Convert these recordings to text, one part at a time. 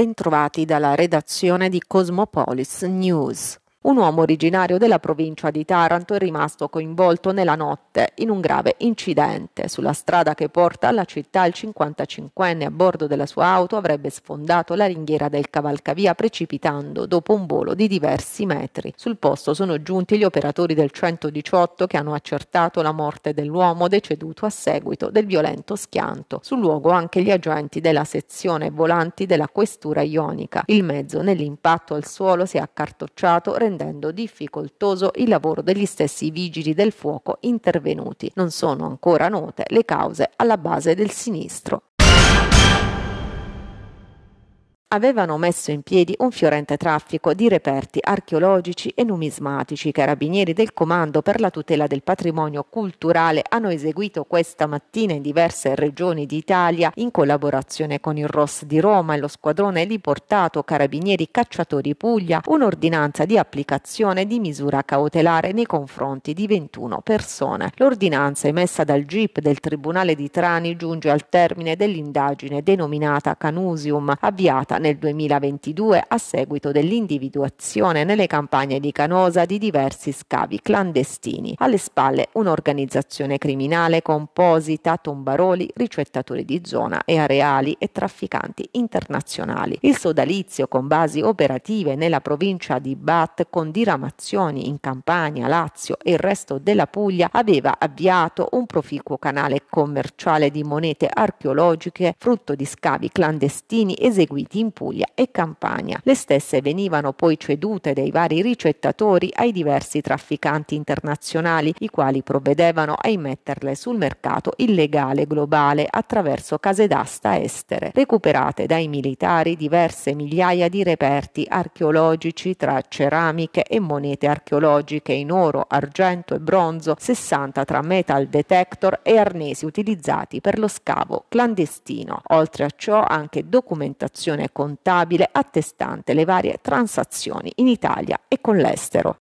Bentrovati dalla redazione di Cosmopolis News. Un uomo originario della provincia di Taranto è rimasto coinvolto nella notte in un grave incidente. Sulla strada che porta alla città il 55enne a bordo della sua auto avrebbe sfondato la ringhiera del cavalcavia precipitando dopo un volo di diversi metri. Sul posto sono giunti gli operatori del 118 che hanno accertato la morte dell'uomo deceduto a seguito del violento schianto. Sul luogo anche gli agenti della sezione volanti della questura ionica. Il mezzo nell'impatto al suolo si è accartocciato rendendo difficoltoso il lavoro degli stessi vigili del fuoco intervenuti. Non sono ancora note le cause alla base del sinistro avevano messo in piedi un fiorente traffico di reperti archeologici e numismatici. I carabinieri del Comando per la tutela del patrimonio culturale hanno eseguito questa mattina in diverse regioni d'Italia in collaborazione con il ROS di Roma e lo squadrone riportato Carabinieri Cacciatori Puglia un'ordinanza di applicazione di misura cautelare nei confronti di 21 persone. L'ordinanza emessa dal GIP del Tribunale di Trani giunge al termine dell'indagine denominata Canusium avviata nel 2022 a seguito dell'individuazione nelle campagne di Canosa di diversi scavi clandestini. Alle spalle un'organizzazione criminale composita tombaroli, ricettatori di zona e areali e trafficanti internazionali. Il sodalizio con basi operative nella provincia di Bat con diramazioni in Campania, Lazio e il resto della Puglia aveva avviato un proficuo canale commerciale di monete archeologiche frutto di scavi clandestini eseguiti in in Puglia e Campania. Le stesse venivano poi cedute dai vari ricettatori ai diversi trafficanti internazionali, i quali provvedevano a immetterle sul mercato illegale globale attraverso case d'asta estere. Recuperate dai militari diverse migliaia di reperti archeologici tra ceramiche e monete archeologiche in oro, argento e bronzo, 60 tra metal detector e arnesi utilizzati per lo scavo clandestino. Oltre a ciò anche documentazione contabile attestante le varie transazioni in Italia e con l'estero.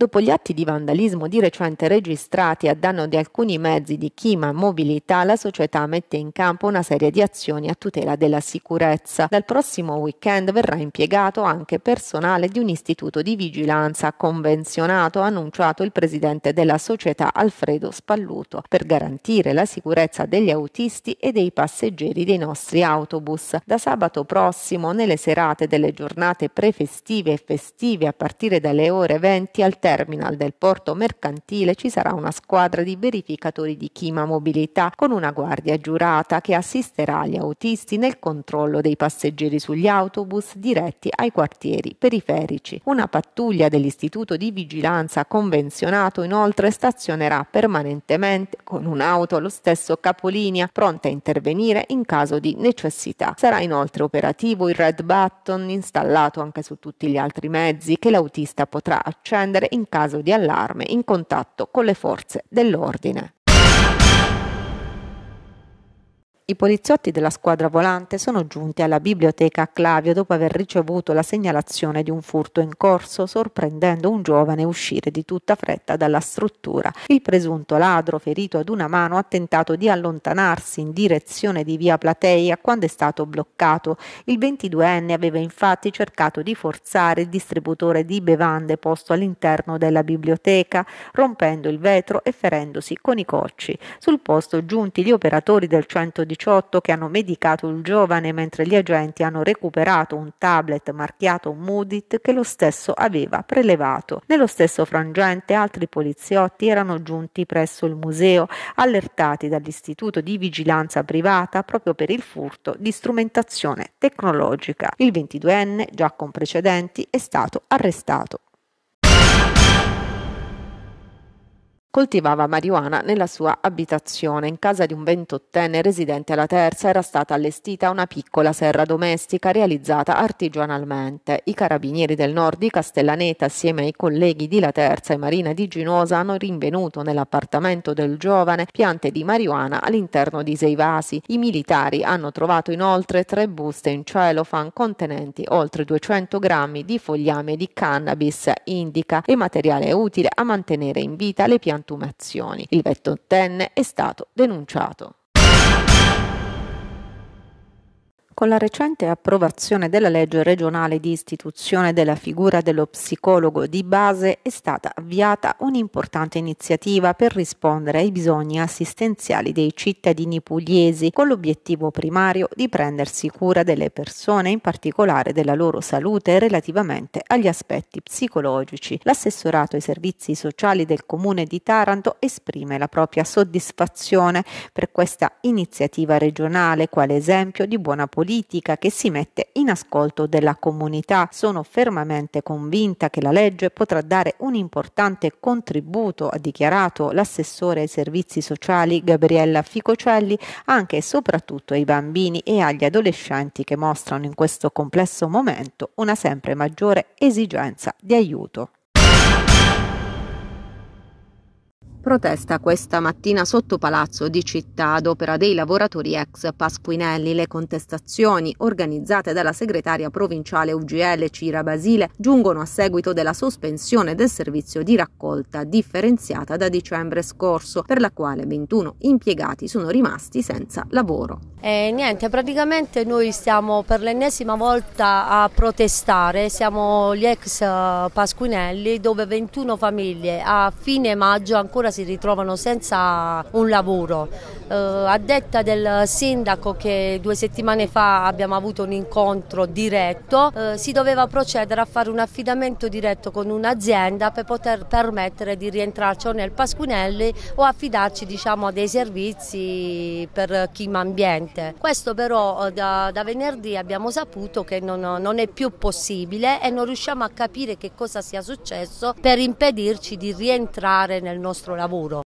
Dopo gli atti di vandalismo di recente registrati a danno di alcuni mezzi di Chima Mobilità, la società mette in campo una serie di azioni a tutela della sicurezza. Dal prossimo weekend verrà impiegato anche personale di un istituto di vigilanza convenzionato, ha annunciato il presidente della società Alfredo Spalluto, per garantire la sicurezza degli autisti e dei passeggeri dei nostri autobus. Da sabato prossimo, nelle serate delle giornate prefestive e festive, a partire dalle ore 20 al 30, terminal del porto mercantile ci sarà una squadra di verificatori di chima mobilità con una guardia giurata che assisterà gli autisti nel controllo dei passeggeri sugli autobus diretti ai quartieri periferici. Una pattuglia dell'istituto di vigilanza convenzionato inoltre stazionerà permanentemente con un'auto allo stesso capolinea pronta a intervenire in caso di necessità. Sarà inoltre operativo il red button installato anche su tutti gli altri mezzi che l'autista potrà accendere in in caso di allarme in contatto con le forze dell'ordine. I poliziotti della squadra volante sono giunti alla biblioteca a Clavio dopo aver ricevuto la segnalazione di un furto in corso, sorprendendo un giovane uscire di tutta fretta dalla struttura. Il presunto ladro, ferito ad una mano, ha tentato di allontanarsi in direzione di via Plateia quando è stato bloccato. Il 22enne aveva infatti cercato di forzare il distributore di bevande posto all'interno della biblioteca, rompendo il vetro e ferendosi con i cocci. Sul posto giunti gli operatori del 118 18 che hanno medicato il giovane mentre gli agenti hanno recuperato un tablet marchiato Moodit che lo stesso aveva prelevato. Nello stesso frangente altri poliziotti erano giunti presso il museo allertati dall'istituto di vigilanza privata proprio per il furto di strumentazione tecnologica. Il 22enne, già con precedenti, è stato arrestato. coltivava marijuana nella sua abitazione. In casa di un ventottenne residente alla terza era stata allestita una piccola serra domestica realizzata artigianalmente. I carabinieri del nord di Castellaneta, assieme ai colleghi di La Terza e Marina di Ginosa, hanno rinvenuto nell'appartamento del giovane piante di marijuana all'interno di sei vasi. I militari hanno trovato inoltre tre buste in cellophane contenenti oltre 200 grammi di fogliame di cannabis indica e materiale utile a mantenere in vita le piante contumazioni. Il ventottenne è stato denunciato. Con la recente approvazione della legge regionale di istituzione della figura dello psicologo di base è stata avviata un'importante iniziativa per rispondere ai bisogni assistenziali dei cittadini pugliesi con l'obiettivo primario di prendersi cura delle persone, in particolare della loro salute relativamente agli aspetti psicologici. L'assessorato ai servizi sociali del comune di Taranto esprime la propria soddisfazione per questa iniziativa regionale quale esempio di buona politica politica che si mette in ascolto della comunità. Sono fermamente convinta che la legge potrà dare un importante contributo, ha dichiarato l'assessore ai servizi sociali Gabriella Ficocelli, anche e soprattutto ai bambini e agli adolescenti che mostrano in questo complesso momento una sempre maggiore esigenza di aiuto. protesta questa mattina sotto Palazzo di Città ad opera dei lavoratori ex Pasquinelli. Le contestazioni organizzate dalla segretaria provinciale UGL Cira Basile giungono a seguito della sospensione del servizio di raccolta differenziata da dicembre scorso, per la quale 21 impiegati sono rimasti senza lavoro. E niente, praticamente noi stiamo per l'ennesima volta a protestare, siamo gli ex Pasquinelli dove 21 famiglie a fine maggio ancora si si ritrovano senza un lavoro. Eh, a detta del sindaco che due settimane fa abbiamo avuto un incontro diretto, eh, si doveva procedere a fare un affidamento diretto con un'azienda per poter permettere di rientrarci o nel Pasquinelli o affidarci diciamo, a dei servizi per clima ambiente. Questo però eh, da, da venerdì abbiamo saputo che non, non è più possibile e non riusciamo a capire che cosa sia successo per impedirci di rientrare nel nostro lavoro lavoro.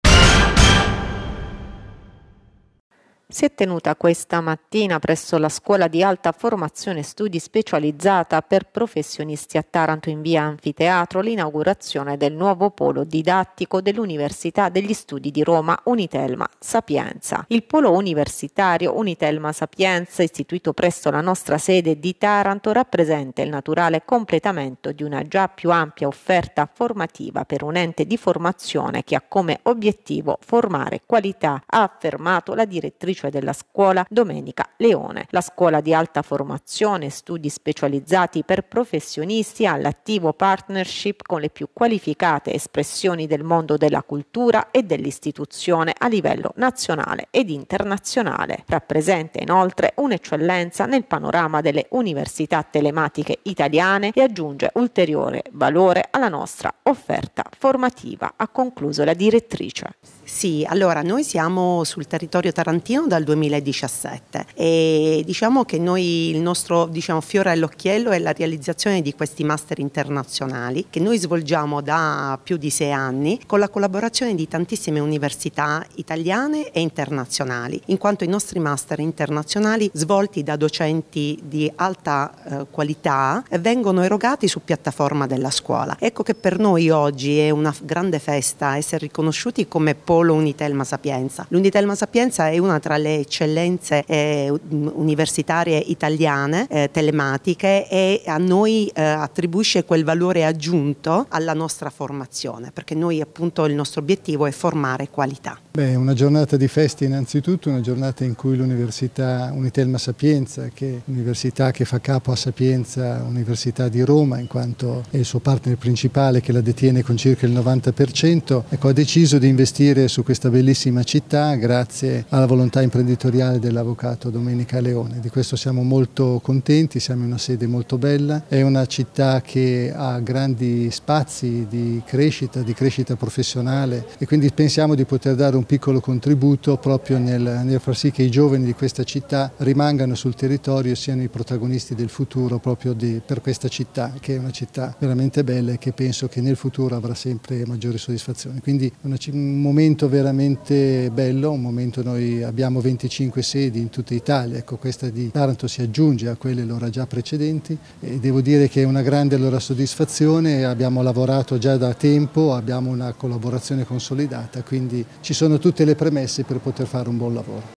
si è tenuta questa mattina presso la Scuola di Alta Formazione Studi Specializzata per Professionisti a Taranto in via Anfiteatro l'inaugurazione del nuovo polo didattico dell'Università degli Studi di Roma Unitelma Sapienza. Il polo universitario Unitelma Sapienza, istituito presso la nostra sede di Taranto, rappresenta il naturale completamento di una già più ampia offerta formativa per un ente di formazione che ha come obiettivo formare qualità, ha affermato la direttrice cioè della scuola Domenica Leone, la scuola di alta formazione e studi specializzati per professionisti ha l'attivo partnership con le più qualificate espressioni del mondo della cultura e dell'istituzione a livello nazionale ed internazionale. Rappresenta inoltre un'eccellenza nel panorama delle università telematiche italiane e aggiunge ulteriore valore alla nostra offerta formativa, ha concluso la direttrice. Sì, allora noi siamo sul territorio tarantino dal 2017 e diciamo che noi il nostro diciamo, fiore all'occhiello è la realizzazione di questi master internazionali che noi svolgiamo da più di sei anni con la collaborazione di tantissime università italiane e internazionali, in quanto i nostri master internazionali svolti da docenti di alta eh, qualità vengono erogati su piattaforma della scuola. Ecco che per noi oggi è una grande festa essere riconosciuti come polo Unitelma Sapienza. L'Unitelma Sapienza è una tra le alle eccellenze eh, universitarie italiane eh, telematiche e a noi eh, attribuisce quel valore aggiunto alla nostra formazione perché noi appunto il nostro obiettivo è formare qualità. Beh, una giornata di feste innanzitutto, una giornata in cui l'Università Unitelma Sapienza, che è l'università che fa capo a Sapienza, Università di Roma in quanto è il suo partner principale che la detiene con circa il 90%, ecco, ha deciso di investire su questa bellissima città grazie alla volontà in imprenditoriale dell'avvocato Domenica Leone. Di questo siamo molto contenti, siamo in una sede molto bella, è una città che ha grandi spazi di crescita, di crescita professionale e quindi pensiamo di poter dare un piccolo contributo proprio nel, nel far sì che i giovani di questa città rimangano sul territorio e siano i protagonisti del futuro proprio di, per questa città, che è una città veramente bella e che penso che nel futuro avrà sempre maggiori soddisfazioni. Quindi una, un momento veramente bello, un momento noi abbiamo abbiamo 25 sedi in tutta Italia, ecco, questa di Taranto si aggiunge a quelle allora già precedenti e devo dire che è una grande loro soddisfazione, abbiamo lavorato già da tempo, abbiamo una collaborazione consolidata, quindi ci sono tutte le premesse per poter fare un buon lavoro.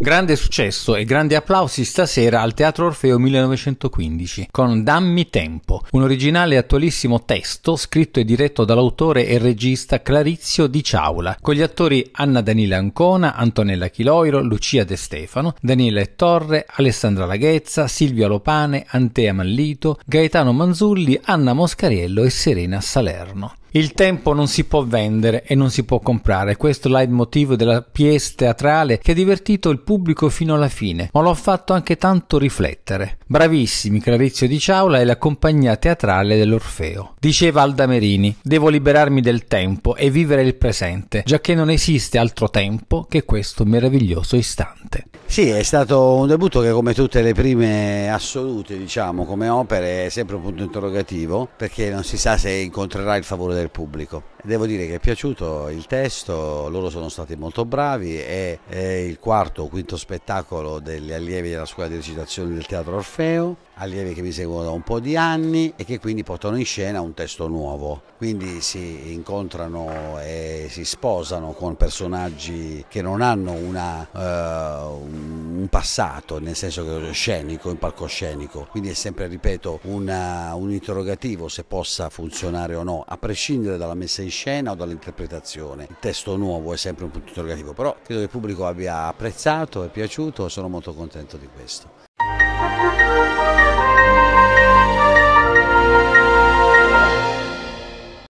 Grande successo e grandi applausi stasera al Teatro Orfeo 1915 con Dammi Tempo, un originale e attualissimo testo scritto e diretto dall'autore e regista Clarizio Di Ciaula, con gli attori Anna Danila Ancona, Antonella Chiloiro, Lucia De Stefano, Daniele Torre, Alessandra Laghezza, Silvia Lopane, Antea Mallito, Gaetano Manzulli, Anna Moscariello e Serena Salerno. Il tempo non si può vendere e non si può comprare, questo è il motivo della pièce teatrale che ha divertito il pubblico fino alla fine, ma lo ha fatto anche tanto riflettere. Bravissimi Clarizio di Ciaula e la compagnia teatrale dell'Orfeo. Diceva Alda Merini, devo liberarmi del tempo e vivere il presente, giacché non esiste altro tempo che questo meraviglioso istante. Sì, è stato un debutto che come tutte le prime assolute, diciamo, come opere, è sempre un punto interrogativo, perché non si sa se incontrerà il favore del pubblico. Devo dire che è piaciuto il testo, loro sono stati molto bravi, è, è il quarto o quinto spettacolo degli allievi della scuola di recitazione del Teatro Orfeo, allievi che mi seguono da un po' di anni e che quindi portano in scena un testo nuovo, quindi si incontrano e si sposano con personaggi che non hanno una, uh, un passato, nel senso che scenico, in palcoscenico, quindi è sempre, ripeto, una, un interrogativo se possa funzionare o no, a prescindere dalla messa in in scena o dall'interpretazione. Il testo nuovo è sempre un punto interrogativo, però credo che il pubblico abbia apprezzato, e piaciuto, sono molto contento di questo.